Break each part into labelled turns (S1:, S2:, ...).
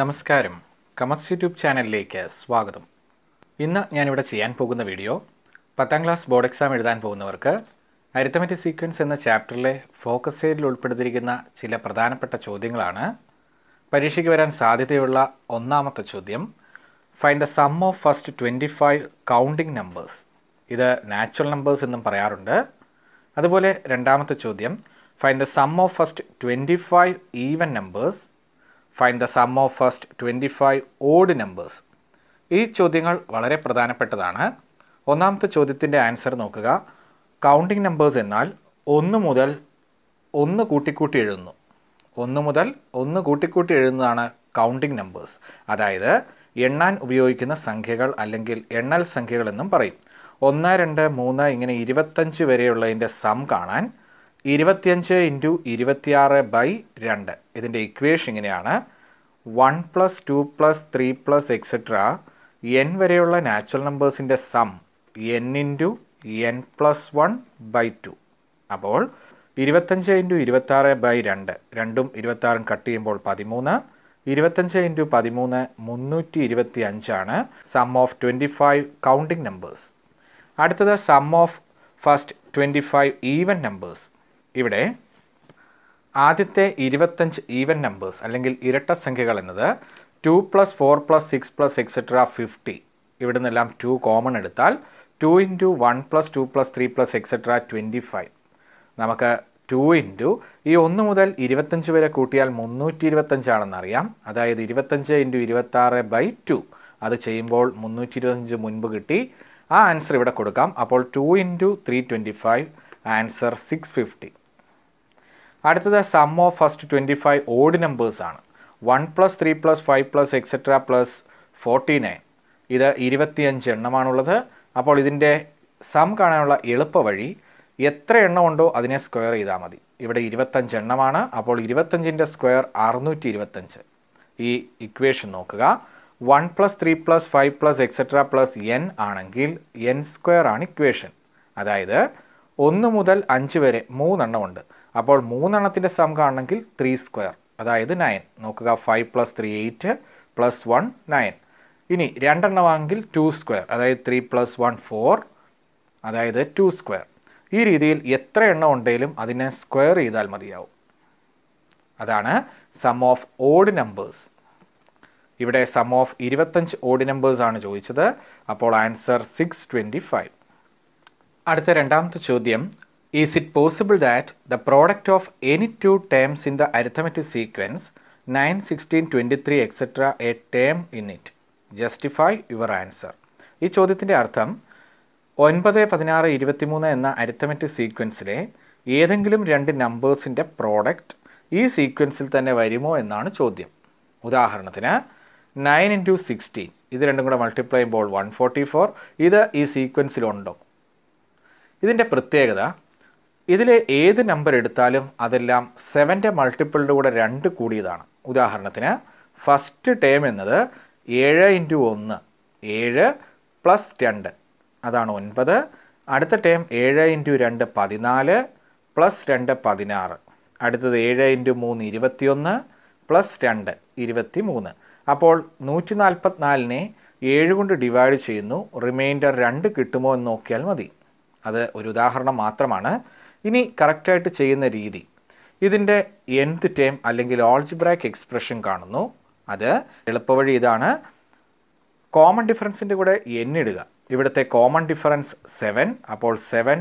S1: നമസ്കാരം കമസ് യൂട്യൂബ് ചാനലിലേക്ക് സ്വാഗതം ഇന്ന് ഞാനിവിടെ ചെയ്യാൻ പോകുന്ന വീഡിയോ പത്താം ക്ലാസ് ബോർഡ് എക്സാം എഴുതാൻ പോകുന്നവർക്ക് അരിത്തമെറ്റിക് സീക്വൻസ് എന്ന ചാപ്റ്ററിലെ ഫോക്കസ് ഏരിയയിൽ ഉൾപ്പെടുത്തിയിരിക്കുന്ന ചില പ്രധാനപ്പെട്ട ചോദ്യങ്ങളാണ് പരീക്ഷയ്ക്ക് വരാൻ സാധ്യതയുള്ള ഒന്നാമത്തെ ചോദ്യം find the sum of first twenty five counting numbers ഇത് നാച്ചുറൽ നമ്പേഴ്സ് എന്നും പറയാറുണ്ട് അതുപോലെ രണ്ടാമത്തെ ചോദ്യം find the sum of first twenty five even numbers find the sum of first twenty five odd numbers ഈ ചോദ്യങ്ങൾ വളരെ പ്രധാനപ്പെട്ടതാണ് ഒന്നാമത്തെ ചോദ്യത്തിൻ്റെ ആൻസർ നോക്കുക കൗണ്ടിങ് നമ്പേഴ്സ് എന്നാൽ ഒന്ന് മുതൽ ഒന്ന് കൂട്ടിക്കൂട്ടി എഴുതുന്നു ഒന്ന് മുതൽ ഒന്ന് കൂട്ടിക്കൂട്ടി എഴുതുന്നതാണ് കൗണ്ടിങ് നമ്പേഴ്സ് അതായത് എണ്ണാൻ ഉപയോഗിക്കുന്ന സംഖ്യകൾ അല്ലെങ്കിൽ എണ്ണൽ സംഖ്യകൾ എന്നും പറയും ഒന്ന് രണ്ട് മൂന്ന് ഇങ്ങനെ ഇരുപത്തഞ്ച് വരെയുള്ളതിൻ്റെ സം കാണാൻ ഇരുപത്തിയഞ്ച് ഇൻറ്റു ഇരുപത്തിയാറ് ബൈ രണ്ട് ഇതിൻ്റെ ഇക്വേഷൻ ഇങ്ങനെയാണ് one plus two plus three plus etcetera N വരെയുള്ള നാച്ചുറൽ നമ്പേഴ്സിൻ്റെ sum N into N plus one by two അപ്പോൾ ഇരുപത്തഞ്ച് ഇൻറ്റു ഇരുപത്താറ് ബൈ രണ്ട് രണ്ടും ഇരുപത്താറും കട്ട് ചെയ്യുമ്പോൾ പതിമൂന്ന് ഇരുപത്തഞ്ച് ഇൻറ്റു പതിമൂന്ന് മുന്നൂറ്റി ഇരുപത്തി അഞ്ചാണ് sum of twenty five counting numbers അടുത്തത് sum of first twenty five even numbers ഇവിടെ ആദ്യത്തെ ഇരുപത്തഞ്ച് ഈവൻ നമ്പേഴ്സ് അല്ലെങ്കിൽ ഇരട്ട സംഖ്യകൾ എന്നത് two plus four plus six plus etcetera fifty ഇവിടെ നിന്നെല്ലാം ടു കോമൺ എടുത്താൽ two into one plus two plus three plus etcetera twenty five നമുക്ക് ടു ഇൻറ്റു ഈ ഒന്ന് മുതൽ ഇരുപത്തഞ്ച് വരെ കൂട്ടിയാൽ മുന്നൂറ്റി ഇരുപത്തഞ്ചാണെന്നറിയാം അതായത് ഇരുപത്തഞ്ച് ഇൻറ്റു ഇരുപത്താറ് ബൈ ടു അത് ചെയ്യുമ്പോൾ മുന്നൂറ്റി ഇരുപത്തഞ്ച് മുൻപ് കിട്ടി ആ ആൻസർ ഇവിടെ കൊടുക്കാം അപ്പോൾ two into three twenty five answer six fifty അടുത്തത് sum of first twenty five odd നമ്പേഴ്സാണ് one plus three plus five plus etcetera plus forty nine ഇത് ഇരുപത്തിയഞ്ച് എണ്ണമാണുള്ളത് അപ്പോൾ ഇതിൻ്റെ സം കാണാനുള്ള എളുപ്പ വഴി എത്ര എണ്ണമുണ്ടോ അതിനെ സ്ക്വയർ ചെയ്താൽ മതി ഇവിടെ ഇരുപത്തഞ്ച് എണ്ണമാണ് അപ്പോൾ ഇരുപത്തഞ്ചിൻ്റെ സ്ക്വയർ അറുന്നൂറ്റി ഇരുപത്തഞ്ച് ഈ ഇക്വേഷൻ നോക്കുക one plus three plus five plus etcetera plus N ആണെങ്കിൽ എൻ സ്ക്വയർ ആണ് ഇക്വേഷൻ അതായത് ഒന്ന് മുതൽ അഞ്ച് വരെ ഉണ്ട് അപ്പോൾ മൂന്നെണ്ണത്തിൻ്റെ സം കാണണമെങ്കിൽ ത്രീ സ്ക്വയർ അതായത് നയൻ നോക്കുക five plus three eight plus one nine ഇനി രണ്ടെണ്ണമാണെങ്കിൽ ടു സ്ക്വയർ അതായത് ത്രീ പ്ലസ് വൺ ഫോർ അതായത് ടു സ്ക്വയർ ഈ രീതിയിൽ എത്ര എണ്ണം ഉണ്ടെങ്കിലും അതിനെ സ്ക്വയർ ചെയ്താൽ മതിയാവും അതാണ് സം ഓഫ് ഓഡ് നമ്പേഴ്സ് ഇവിടെ സം ഓഫ് ഇരുപത്തഞ്ച് ഓഡ് നമ്പേഴ്സ് ആണ് ചോദിച്ചത് അപ്പോൾ ആൻസർ സിക്സ് ട്വൻറ്റി ഫൈവ് അടുത്ത രണ്ടാമത്തെ ചോദ്യം is it possible that the product of any two terms in the arithmetic sequence nine sixteen twenty three etcetera a term in it justify your answer ഈ ചോദ്യത്തിൻ്റെ അർത്ഥം ഒൻപത് പതിനാറ് ഇരുപത്തിമൂന്ന് എന്ന അരിത്തമെറ്റിക് സീക്വൻസിലെ ഏതെങ്കിലും രണ്ട് നമ്പേഴ്സിൻ്റെ പ്രോഡക്റ്റ് ഈ സീക്വൻസിൽ തന്നെ വരുമോ എന്നാണ് ചോദ്യം ഉദാഹരണത്തിന് നയൻ ഇൻറ്റു സിക്സ്റ്റീൻ ഇത് രണ്ടും കൂടെ മൾട്ടിപ്ലൈ ചെയ്യുമ്പോൾ വൺ ഫോർട്ടി ഫോർ ഇത് ഈ സീക്വൻസിലുണ്ടോ ഇതിൻ്റെ പ്രത്യേകത ഇതിലെ ഏത് നമ്പർ എടുത്താലും അതെല്ലാം സെവൻ്റെ മൾട്ടിപ്പിളിൻ്റെ കൂടെ രണ്ട് കൂടിയതാണ് ഉദാഹരണത്തിന് ഫസ്റ്റ് ടേം എന്നത് ഏഴ് ഇൻറ്റു ഒന്ന് ഏഴ് പ്ലസ് രണ്ട് അതാണ് ഒൻപത് അടുത്ത ടേം ഏഴ് ഇൻറ്റു രണ്ട് പതിനാല് പ്ലസ് രണ്ട് പതിനാറ് അടുത്തത് ഏഴ് ഇൻറ്റു മൂന്ന് ഇരുപത്തിയൊന്ന് പ്ലസ് രണ്ട് ഇരുപത്തി മൂന്ന് അപ്പോൾ നൂറ്റി നാൽപ്പത്തിനാലിനെ ഏഴ് കൊണ്ട് ഡിവൈഡ് ചെയ്യുന്നു റിമൈൻഡർ രണ്ട് കിട്ടുമോ എന്ന് നോക്കിയാൽ മതി അത് ഒരു ഉദാഹരണം മാത്രമാണ് ഇനി കറക്റ്റായിട്ട് ചെയ്യുന്ന രീതി ഇതിൻ്റെ എൻത്ത് ടേം അല്ലെങ്കിൽ ഓൾജിബ്രാക്ക് എക്സ്പ്രഷൻ കാണുന്നു അത് എളുപ്പവഴി ഇതാണ് കോമൺ ഡിഫറൻസിൻ്റെ കൂടെ എൻ ഇടുക ഇവിടുത്തെ കോമൺ ഡിഫറൻസ് സെവൻ അപ്പോൾ സെവൻ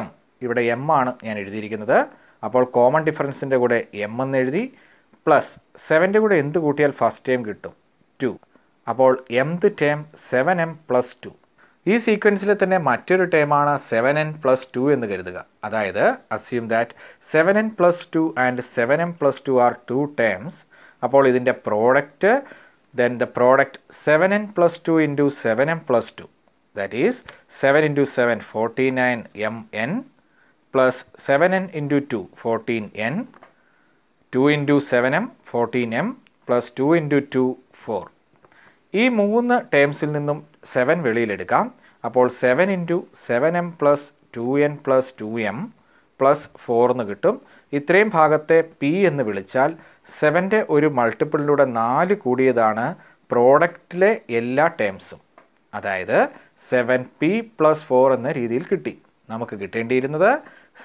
S1: എം ഇവിടെ എം ആണ് ഞാൻ എഴുതിയിരിക്കുന്നത് അപ്പോൾ കോമൺ ഡിഫറൻസിൻ്റെ കൂടെ എം എന്ന് എഴുതി പ്ലസ് സെവൻ്റെ കൂടെ എന്ത് കൂട്ടിയാൽ ഫസ്റ്റ് ടേം കിട്ടും ടു അപ്പോൾ mth term seven M plus two ഈ സീക്വൻസിൽ തന്നെ മറ്റൊരു ടേമാണ് സെവൻ എൻ പ്ലസ് ടു എന്ന് കരുതുക അതായത് assume that seven N plus two and seven M plus two are two terms അപ്പോൾ ഇതിൻ്റെ product then the product seven N plus two into seven M plus two that is seven into seven forty nine M N plus seven N into two fourteen N two into seven M fourteen M plus two into two four ഈ മൂന്ന് ടേംസിൽ നിന്നും seven വെളിയിലെടുക്കാം അപ്പോൾ seven into seven M plus two N plus two M plus four എന്ന് കിട്ടും ഇത്രയും ഭാഗത്തെ പി എന്ന് വിളിച്ചാൽ സെവൻ്റെ ഒരു മൾട്ടിപ്പിളിലൂടെ നാല് കൂടിയതാണ് പ്രോഡക്റ്റിലെ എല്ലാ ടേംസും അതായത് സെവൻ പി പ്ലസ് ഫോർ എന്ന രീതിയിൽ കിട്ടി നമുക്ക് കിട്ടേണ്ടിയിരുന്നത്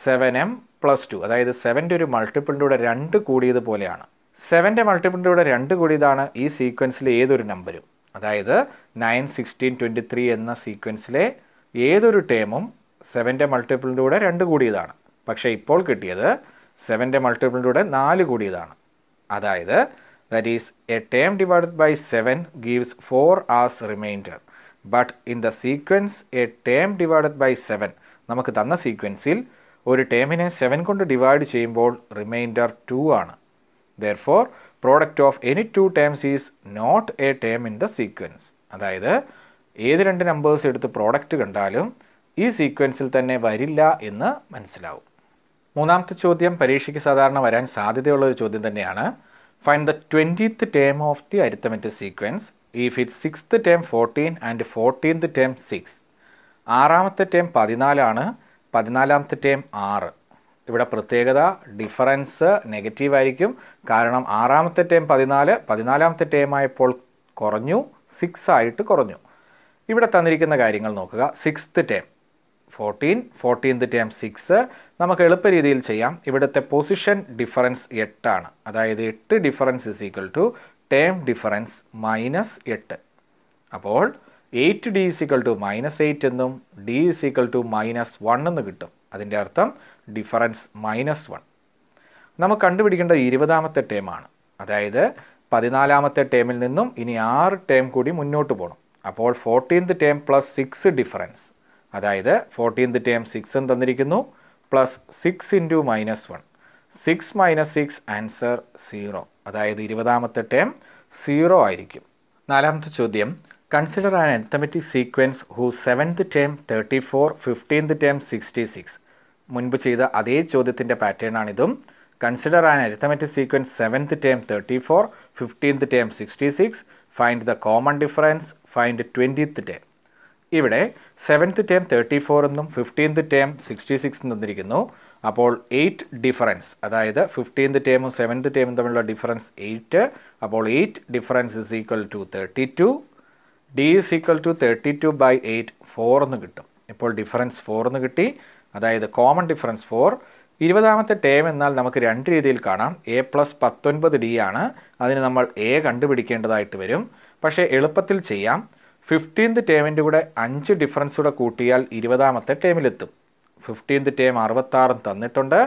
S1: സെവൻ എം പ്ലസ് ടു അതായത് സെവൻ്റെ ഒരു മൾട്ടിപ്പിളിലൂടെ രണ്ട് കൂടിയതുപോലെയാണ് സെവൻ്റെ മൾട്ടിപ്പിളിലൂടെ രണ്ട് കൂടിയതാണ് ഈ സീക്വൻസിലെ ഏതൊരു നമ്പരും അതായത് നയൻ സിക്സ്റ്റീൻ ട്വൻറ്റി ത്രീ എന്ന സീക്വൻസിലെ ഏതൊരു ടേമും സെവൻ്റെ മൾട്ടിപ്പിളിൻ്റെ രണ്ട് കൂടിയതാണ് പക്ഷേ ഇപ്പോൾ കിട്ടിയത് സെവൻ്റെ മൾട്ടിപ്പിളിൻ്റെ നാല് കൂടിയതാണ് അതായത് that is a term divided by seven gives four as remainder but in the sequence a term divided by seven നമുക്ക് തന്ന സീക്വൻസിൽ ഒരു ടേമിനെ സെവൻ കൊണ്ട് ഡിവൈഡ് ചെയ്യുമ്പോൾ റിമൈൻഡർ ടു ആണ് therefore product of any two terms is not a term in the sequence അതായത് ഏത് രണ്ട് നമ്പേഴ്സ് എടുത്ത് പ്രോഡക്റ്റ് കണ്ടാലും ഈ സീക്വൻസിൽ തന്നെ വരില്ല എന്ന് മനസ്സിലാവും മൂന്നാമത്തെ ചോദ്യം പരീക്ഷയ്ക്ക് സാധാരണ വരാൻ സാധ്യതയുള്ള ഒരു ചോദ്യം തന്നെയാണ് find the twentieth term of the arithmetic sequence if it sixth term fourteen and fourteenth term six ആറാമത്തെ ടേം പതിനാലാണ് പതിനാലാമത്തെ ടേം ആറ് ഇവിടെ പ്രത്യേകത ഡിഫറൻസ് നെഗറ്റീവ് ആയിരിക്കും കാരണം ആറാമത്തെ ടേം പതിനാല് പതിനാലാമത്തെ ടേമായപ്പോൾ കുറഞ്ഞു സിക്സ് ആയിട്ട് കുറഞ്ഞു ഇവിടെ തന്നിരിക്കുന്ന കാര്യങ്ങൾ നോക്കുക sixth term fourteen fourteenth term six നമുക്ക് എളുപ്പ രീതിയിൽ ചെയ്യാം ഇവിടുത്തെ പൊസിഷൻ ഡിഫറൻസ് എട്ടാണ് അതായത് എട്ട് difference is equal to term difference minus എട്ട് അപ്പോൾ eight D equal to minus eight എന്നും D equal to minus one എന്ന് കിട്ടും അതിൻ്റെ അർത്ഥം ഡിഫറൻസ് മൈനസ് വൺ നമുക്ക് കണ്ടുപിടിക്കേണ്ടത് ഇരുപതാമത്തെ ടേമാണ് അതായത് പതിനാലാമത്തെ ടേമിൽ നിന്നും ഇനി ആറ് ടേം കൂടി മുന്നോട്ട് പോകണം അപ്പോൾ fourteenth term plus six difference അതായത് ഫോർട്ടീൻത് ടേം സിക്സും തന്നിരിക്കുന്നു plus six into minus one six minus six answer zero അതായത് ഇരുപതാമത്തെ ടേം സീറോ ആയിരിക്കും നാലാമത്തെ ചോദ്യം consider an arithmetic sequence who seventh term thirty four fifteenth term sixty six മുൻപ് ചെയ്ത അതേ ചോദ്യത്തിൻ്റെ പാറ്റേണാണിതും consider an arithmetic sequence seventh term thirty four fifteenth term sixty six find the common difference find twentieth term ഇവിടെ seventh term thirty four എന്നും fifteenth term sixty six തന്നിരിക്കുന്നു അപ്പോൾ eight difference അതായത് ഫിഫ്റ്റീൻത്ത് ടേമും സെവൻത്ത് ടേമും തമ്മിലുള്ള difference eight അപ്പോൾ eight difference is equal to thirty two D is equal to thirty two by eight four എന്ന് കിട്ടും ഇപ്പോൾ ഡിഫറൻസ് ഫോർ എന്ന് കിട്ടി അതായത് കോമൺ ഡിഫറൻസ് ഫോർ ഇരുപതാമത്തെ ടേം എന്നാൽ നമുക്ക് രണ്ട് രീതിയിൽ കാണാം എ പ്ലസ് പത്തൊൻപത് ഡി ആണ് അതിന് നമ്മൾ എ കണ്ടുപിടിക്കേണ്ടതായിട്ട് വരും പക്ഷേ എളുപ്പത്തിൽ ചെയ്യാം ഫിഫ്റ്റീൻത് ടേമിൻ്റെ കൂടെ അഞ്ച് ഡിഫറൻസ് കൂടെ കൂട്ടിയാൽ ഇരുപതാമത്തെ ടേമിലെത്തും ഫിഫ്റ്റീൻത് ടേം അറുപത്താറും തന്നിട്ടുണ്ട്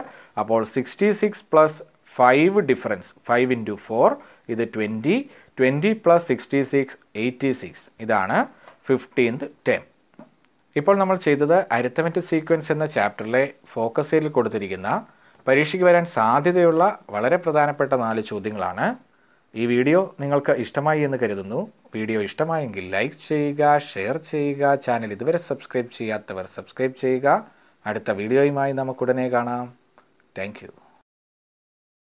S1: അപ്പോൾ sixty six plus five difference five into four ഇത് twenty twenty plus sixty six eighty six ഇതാണ് ഫിഫ്റ്റീൻത് ടേം ഇപ്പോൾ നമ്മൾ ചെയ്തത് അരിത്തമെറ്റിക് സീക്വൻസ് എന്ന ചാപ്റ്ററിലെ ഫോക്കസ് സെയിൽ കൊടുത്തിരിക്കുന്ന പരീക്ഷയ്ക്ക് വരാൻ സാധ്യതയുള്ള വളരെ പ്രധാനപ്പെട്ട നാല് ചോദ്യങ്ങളാണ് ഈ വീഡിയോ നിങ്ങൾക്ക് ഇഷ്ടമായി എന്ന് കരുതുന്നു വീഡിയോ ഇഷ്ടമായെങ്കിൽ ലൈക്ക് ചെയ്യുക ഷെയർ ചെയ്യുക ചാനൽ ഇതുവരെ സബ്സ്ക്രൈബ് ചെയ്യാത്തവർ സബ്സ്ക്രൈബ് ചെയ്യുക അടുത്ത വീഡിയോയുമായി നമുക്കുടനെ കാണാം താങ്ക്